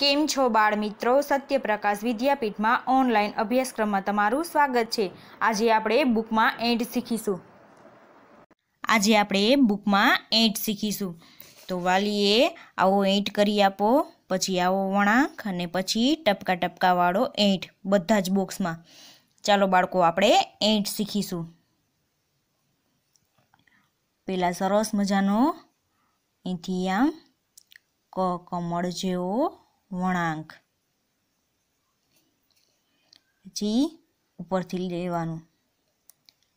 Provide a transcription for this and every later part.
કેમ છો બાળ મિત્રો સત્યપ્રકાશ વિદ્યાપીઠમાં ઓનલાઈન અભ્યાસક્રમમાં તમારું સ્વાગત છે આજે આપણે બુકમાં એન્ડ શીખીશું આજે આપણે બુકમાં એન્ટ શીખીશું તો વાલીએ આવો એન્ટ કરી આપો પછી આવો વણાંક અને પછી ટપકા ટપકાવાળો એન્ટ બધા જ બોક્સમાં ચાલો બાળકો આપણે એન્ટ શીખીશું પહેલાં સરસ મજાનો અહીંથી આમ ક કમળ જેવો વણાંક પછી ઉપરથી લેવાનું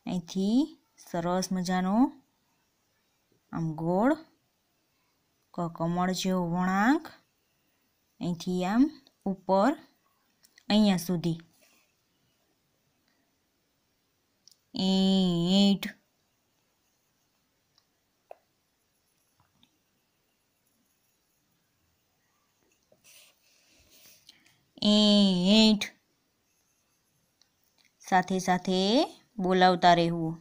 અહીંથી સરસ મજાનો આમ ગોળ કમળ જેવો વણાંક અહીંથી આમ ઉપર અહીંયા સુધી એટ એઠ સાથે સાથે બોલાવતા રહેવું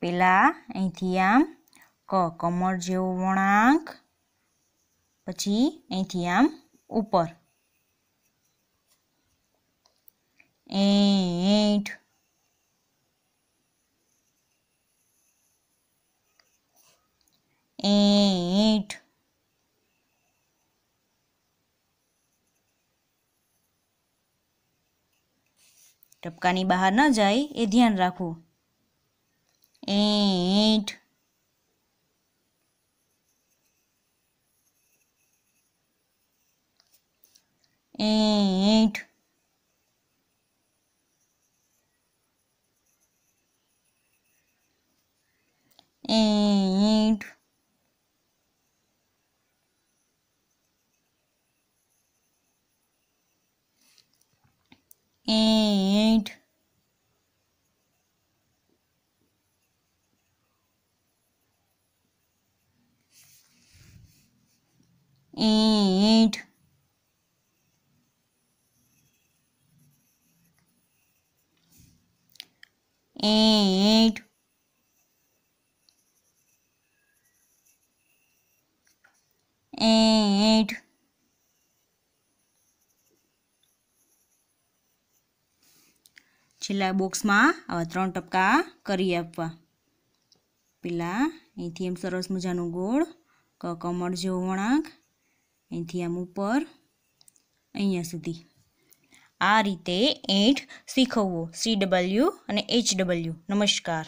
પેલા અહીંથી આમ ક કમર જેવો વણાંક પછી અહીંથી આમ ઉપર એઠ એ ટપકાની બહાર ન જાય એ ધ્યાન રાખવું at at at and and છેલ્લા બોક્સમાં આવા ત્રણ ટપકા કરી આપવા પેલા અહીંથી એમ સરસ મજાનું ગોળ કમળ જેવો વળાંક અહીંથી આમ ઉપર અહીંયા સુધી આ રીતે એંઠ શીખવવું સી ડબલ્યુ અને એચ ડબલ્યુ નમસ્કાર